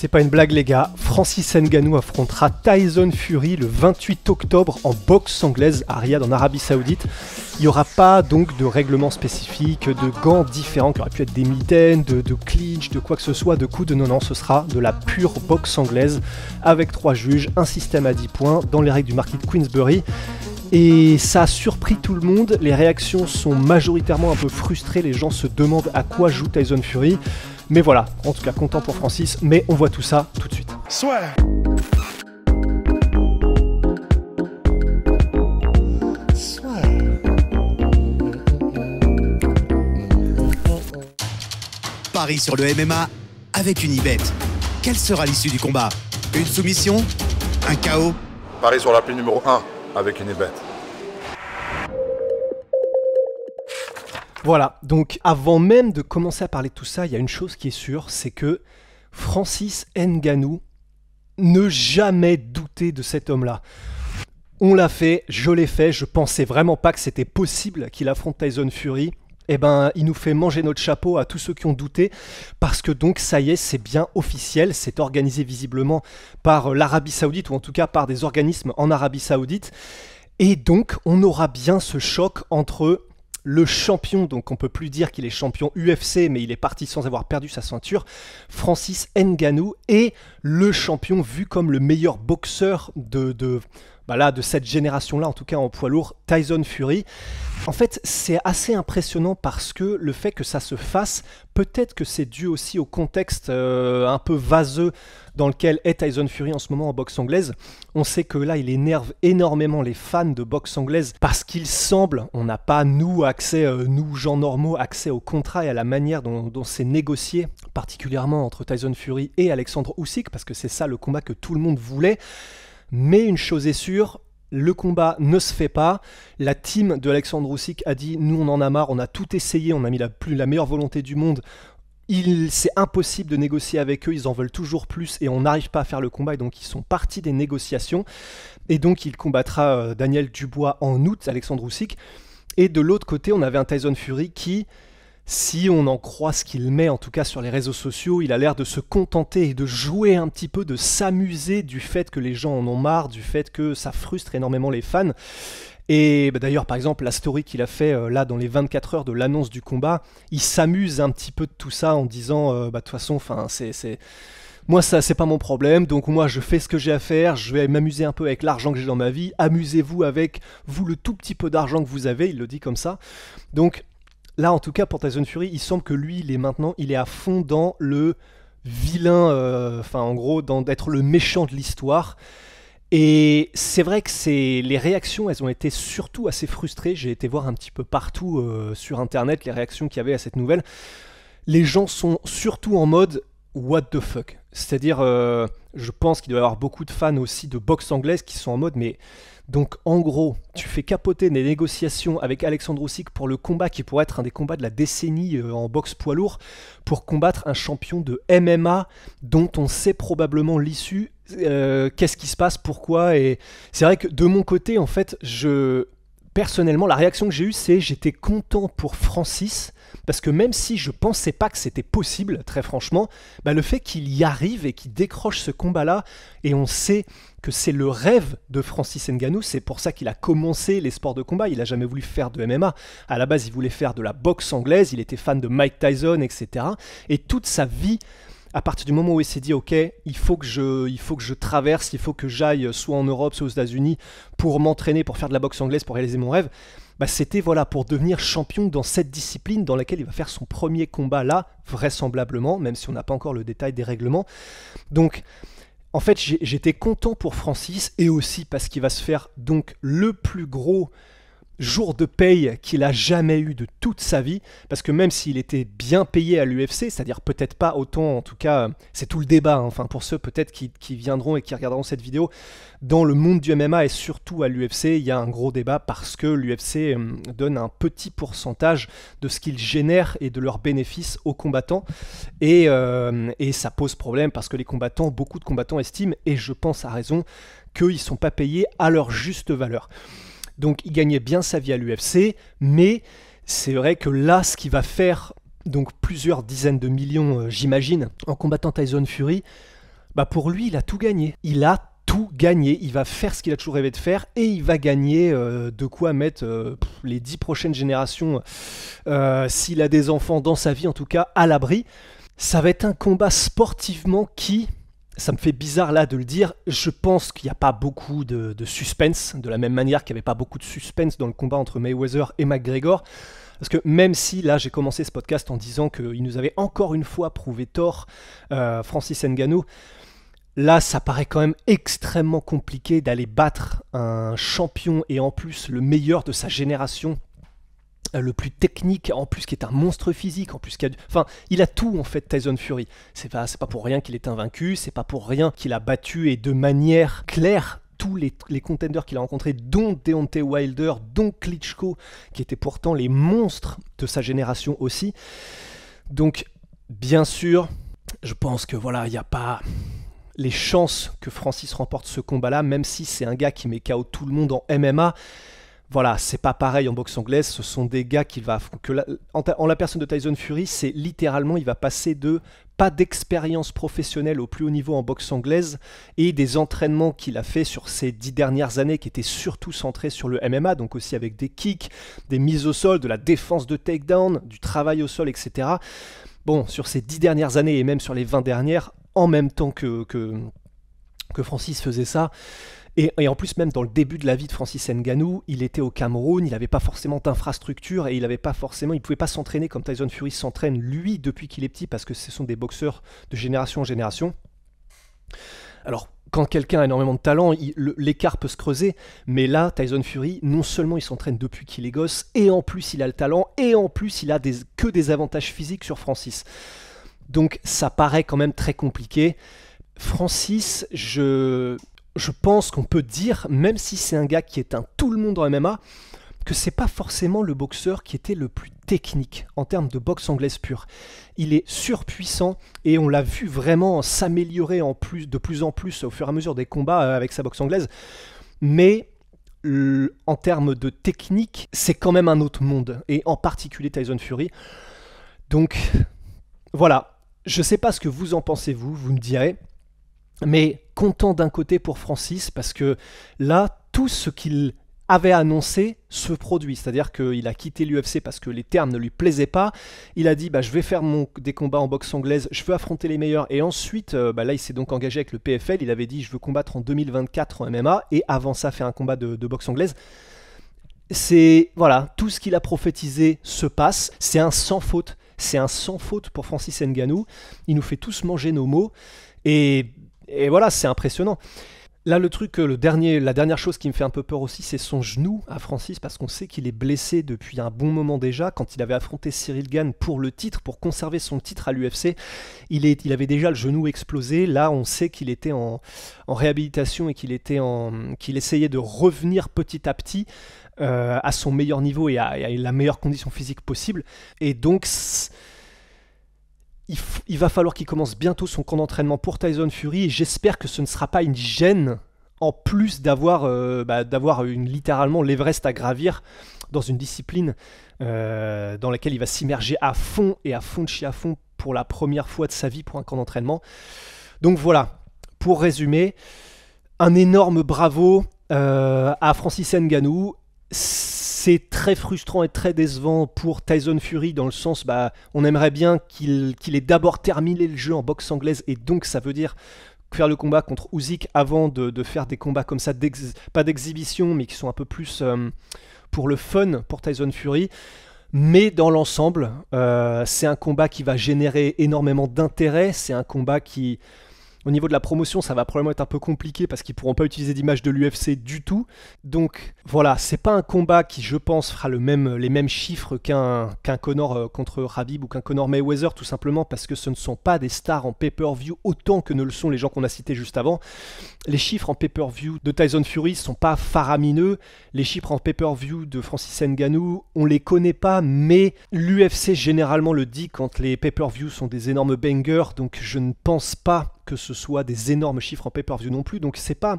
C'est pas une blague les gars, Francis Nganou affrontera Tyson Fury le 28 octobre en boxe anglaise à Riyad en Arabie Saoudite. Il n'y aura pas donc de règlement spécifique, de gants différents qui aurait pu être des mitaines, de, de clinch, de quoi que ce soit, de coups de non non, ce sera de la pure boxe anglaise avec trois juges, un système à 10 points dans les règles du marquis de Queensbury. Et ça a surpris tout le monde, les réactions sont majoritairement un peu frustrées, les gens se demandent à quoi joue Tyson Fury. Mais voilà, en tout cas content pour Francis, mais on voit tout ça tout de suite. Soit. Paris sur le MMA avec une ibet. Quelle sera l'issue du combat Une soumission Un chaos Paris sur la pluie numéro 1 avec une ibet. Voilà, donc avant même de commencer à parler de tout ça, il y a une chose qui est sûre, c'est que Francis Nganou ne jamais douter de cet homme-là. On l'a fait, je l'ai fait, je pensais vraiment pas que c'était possible qu'il affronte Tyson Fury. Eh ben, il nous fait manger notre chapeau à tous ceux qui ont douté, parce que donc ça y est, c'est bien officiel, c'est organisé visiblement par l'Arabie Saoudite, ou en tout cas par des organismes en Arabie Saoudite. Et donc, on aura bien ce choc entre le champion, donc on peut plus dire qu'il est champion UFC, mais il est parti sans avoir perdu sa ceinture, Francis Nganou est le champion vu comme le meilleur boxeur de, de bah de cette génération-là, en tout cas en poids lourd, Tyson Fury. En fait, c'est assez impressionnant parce que le fait que ça se fasse, peut-être que c'est dû aussi au contexte euh, un peu vaseux dans lequel est Tyson Fury en ce moment en boxe anglaise. On sait que là, il énerve énormément les fans de boxe anglaise parce qu'il semble, on n'a pas, nous, accès, euh, nous, gens normaux, accès au contrat et à la manière dont, c'est négocié, particulièrement entre Tyson Fury et Alexandre Usyk, parce que c'est ça le combat que tout le monde voulait. Mais une chose est sûre, le combat ne se fait pas. La team de Alexandre Roussic a dit nous on en a marre, on a tout essayé, on a mis la, meilleure volonté du monde. C'est impossible de négocier avec eux, ils en veulent toujours plus et on n'arrive pas à faire le combat et donc ils sont partis des négociations. Et donc il combattra euh, Daniel Dubois en août, Alexandre Roussic. Et de l'autre côté, on avait un Tyson Fury qui si on en croit ce qu'il met, en tout cas sur les réseaux sociaux, il a l'air de se contenter et de jouer un petit peu, de s'amuser du fait que les gens en ont marre, du fait que ça frustre énormément les fans. Et bah, d'ailleurs, par exemple, la story qu'il a fait euh, là dans les 24 heures de l'annonce du combat, il s'amuse un petit peu de tout ça en disant, euh, bah de toute façon, c'est moi ça c'est pas mon problème, donc moi je fais ce que j'ai à faire, je vais m'amuser un peu avec l'argent que j'ai dans ma vie, amusez-vous avec vous le tout petit peu d'argent que vous avez, il le dit comme ça. Donc là, en tout cas, pour Tyson Fury, il semble que lui, il est maintenant, il est à fond dans le vilain, euh, enfin, en gros, dans d'être le méchant de l'histoire. Et c'est vrai que c'est les réactions, elles ont été surtout assez frustrées. J'ai été voir un petit peu partout euh, sur Internet les réactions qu'il y avait à cette nouvelle. Les gens sont surtout en mode what the fuck. C'est-à-dire, euh, je pense qu'il doit y avoir beaucoup de fans aussi de boxe anglaise qui sont en mode mais donc en gros, tu fais capoter des négociations avec Alexandre Roussic pour le combat qui pourrait être un des combats de la décennie euh, en boxe poids lourd pour combattre un champion de MMA dont on sait probablement l'issue. Euh, qu'est-ce qui se passe Pourquoi Et c'est vrai que de mon côté, en fait, je personnellement, la réaction que j'ai eue, c'est j'étais content pour Francis, parce que même si je pensais pas que c'était possible, très franchement, bah, le fait qu'il y arrive et qu'il décroche ce combat-là, et on sait que c'est le rêve de Francis Ngannou, c'est pour ça qu'il a commencé les sports de combat, il a jamais voulu faire de MMA, à la base il voulait faire de la boxe anglaise, il était fan de Mike Tyson, etc. Et toute sa vie à partir du moment où il s'est dit, OK, il faut, que je, il faut que je traverse, il faut que j'aille soit en Europe, soit aux États-Unis pour m'entraîner, pour faire de la boxe anglaise, pour réaliser mon rêve, bah, c'était voilà, pour devenir champion dans cette discipline dans laquelle il va faire son premier combat là, vraisemblablement, même si on n'a pas encore le détail des règlements. Donc, en fait, j'étais content pour Francis et aussi parce qu'il va se faire donc le plus gros jour de paye qu'il a jamais eu de toute sa vie, parce que même s'il était bien payé à l'UFC, c'est-à-dire peut-être pas autant, en tout cas, euh, c'est tout le débat, hein, enfin pour ceux peut-être qui, viendront et qui regarderont cette vidéo, dans le monde du MMA et surtout à l'UFC, il y a un gros débat parce que l'UFC euh, donne un petit pourcentage de ce qu'ils génèrent et de leurs bénéfices aux combattants, et, euh, et ça pose problème parce que les combattants, beaucoup de combattants estiment, et je pense à raison, qu'ils ne sont pas payés à leur juste valeur. Donc il gagnait bien sa vie à l'UFC, mais c'est vrai que là, ce qu'il va faire, donc plusieurs dizaines de millions, euh, j'imagine, en combattant Tyson Fury, bah pour lui, il a tout gagné. Il a tout gagné, il va faire ce qu'il a toujours rêvé de faire et il va gagner euh, de quoi mettre euh, les dix prochaines générations, s'il a des enfants dans sa vie en tout cas, à l'abri. Ça va être un combat sportivement qui, ça me fait bizarre là de le dire. Je pense qu'il n'y a pas beaucoup de, suspense, de la même manière qu'il n'y avait pas beaucoup de suspense dans le combat entre Mayweather et McGregor. Parce que même si là j'ai commencé ce podcast en disant qu'il nous avait encore une fois prouvé tort, euh, Francis Ngannou, là ça paraît quand même extrêmement compliqué d'aller battre un champion et en plus le meilleur de sa génération euh, le plus technique, en plus qui est un monstre physique, en plus qui a, enfin, il a tout en fait Tyson Fury. C'est pas, pas pour rien qu'il est invaincu, c'est pas pour rien qu'il a battu et de manière claire tous les, les contenders qu'il a rencontrés, dont Deontay Wilder, dont Klitschko, qui étaient pourtant les monstres de sa génération aussi. Donc, bien sûr, je pense que voilà, il n'y a pas les chances que Francis remporte ce combat-là, même si c'est un gars qui met KO tout le monde en MMA voilà, c'est pas pareil en boxe anglaise. Ce sont des gars qui va en, la personne de Tyson Fury, c'est littéralement il va passer de pas d'expérience professionnelle au plus haut niveau en boxe anglaise et des entraînements qu'il a fait sur ces dix dernières années qui étaient surtout centrés sur le MMA, donc aussi avec des kicks, des mises au sol, de la défense de takedown, du travail au sol, etc. Bon, sur ces dix dernières années et même sur les 20 dernières, en même temps que, que, que Francis faisait ça, et, en plus, même dans le début de la vie de Francis Nganou, il était au Cameroun, il n'avait pas forcément d'infrastructure et il n'avait pas forcément, il pouvait pas s'entraîner comme Tyson Fury s'entraîne lui depuis qu'il est petit parce que ce sont des boxeurs de génération en génération. Alors, quand quelqu'un a énormément de talent, l'écart peut se creuser, mais là, Tyson Fury, non seulement il s'entraîne depuis qu'il est gosse, et en plus il a le talent, et en plus il a que des avantages physiques sur Francis. Donc ça paraît quand même très compliqué. Francis, je, je pense qu'on peut dire, même si c'est un gars qui est un tout le monde en MMA, que c'est pas forcément le boxeur qui était le plus technique en termes de boxe anglaise pure. Il est surpuissant et on l'a vu vraiment s'améliorer en plus, de plus en plus au fur et à mesure des combats euh, avec sa boxe anglaise. Mais en termes de technique, c'est quand même un autre monde, et en particulier Tyson Fury. Donc voilà, je sais pas ce que vous en pensez vous, vous me direz mais content d'un côté pour Francis parce que là, tout ce qu'il avait annoncé se produit. C'est-à-dire qu'il a quitté l'UFC parce que les termes ne lui plaisaient pas. Il a dit bah, Je vais faire mon, des combats en boxe anglaise, je veux affronter les meilleurs. Et ensuite, euh, bah, là, il s'est donc engagé avec le PFL. Il avait dit Je veux combattre en 2024 en MMA et avant ça, faire un combat de, boxe anglaise. C'est. Voilà, tout ce qu'il a prophétisé se passe. C'est un sans faute. C'est un sans faute pour Francis Nganou. Il nous fait tous manger nos mots. Et et voilà, c'est impressionnant. Là, le truc, euh, le dernier, la dernière chose qui me fait un peu peur aussi, c'est son genou à Francis, parce qu'on sait qu'il est blessé depuis un bon moment déjà. Quand il avait affronté Cyril Gann pour le titre, pour conserver son titre à l'UFC, il, est, il avait déjà le genou explosé. Là, on sait qu'il était en, réhabilitation et qu'il était en, qu'il essayait de revenir petit à petit euh, à son meilleur niveau et et à la meilleure condition physique possible. Et donc il, va falloir qu'il commence bientôt son camp d'entraînement pour Tyson Fury et j'espère que ce ne sera pas une gêne en plus d'avoir euh, bah, littéralement l'Everest à gravir dans une discipline euh, dans laquelle il va s'immerger à fond et à fond de chez à fond pour la première fois de sa vie pour un camp d'entraînement. Donc voilà, pour résumer, un énorme bravo euh, à Francis Nganou c'est très frustrant et très décevant pour Tyson Fury dans le sens, bah, on aimerait bien qu'il ait d'abord terminé le jeu en boxe anglaise et donc ça veut dire faire le combat contre Uzik avant de, faire des combats comme ça, pas d'exhibition, mais qui sont un peu plus euh, pour le fun pour Tyson Fury. Mais dans l'ensemble, euh, c'est un combat qui va générer énormément d'intérêt, c'est un combat qui, au niveau de la promotion, ça va probablement être un peu compliqué parce qu'ils pourront pas utiliser d'image de l'UFC du tout. Donc voilà, c'est pas un combat qui, je pense, fera le même, les mêmes chiffres qu'un Connor euh, contre Rabib ou qu'un Connor Mayweather, tout simplement parce que ce ne sont pas des stars en pay-per-view autant que ne le sont les gens qu'on a cités juste avant. Les chiffres en pay-per-view de Tyson Fury sont pas faramineux. Les chiffres en pay-per-view de Francis Ngannou, on les connaît pas, mais l'UFC généralement le dit quand les pay-per-view sont des énormes bangers, donc je ne pense pas que ce soit des énormes chiffres en pay-per-view non plus. Donc c'est pas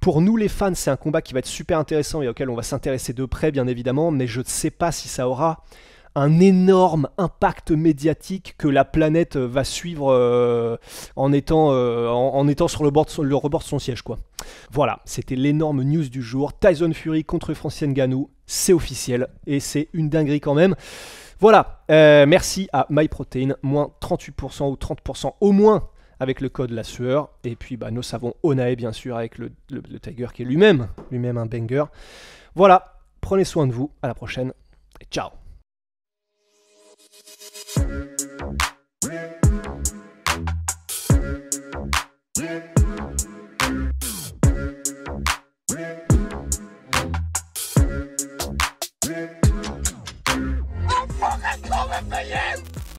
pour nous les fans, c'est un combat qui va être super intéressant et auquel on va s'intéresser de près bien évidemment, mais je ne sais pas si ça aura un énorme impact médiatique que la planète va suivre euh, en, étant, euh, en, étant sur le, rebord de son siège. Quoi. Voilà, c'était l'énorme news du jour. Tyson Fury contre Francienne Ganou, c'est officiel et c'est une dinguerie quand même. Voilà, euh, merci à MyProtein, moins 38% ou 30% au moins avec le code La Sueur. Et puis bah, nos savons Onae, bien sûr, avec le, Tiger qui est lui-même, lui-même un banger. Voilà, prenez soin de vous, à la prochaine, et ciao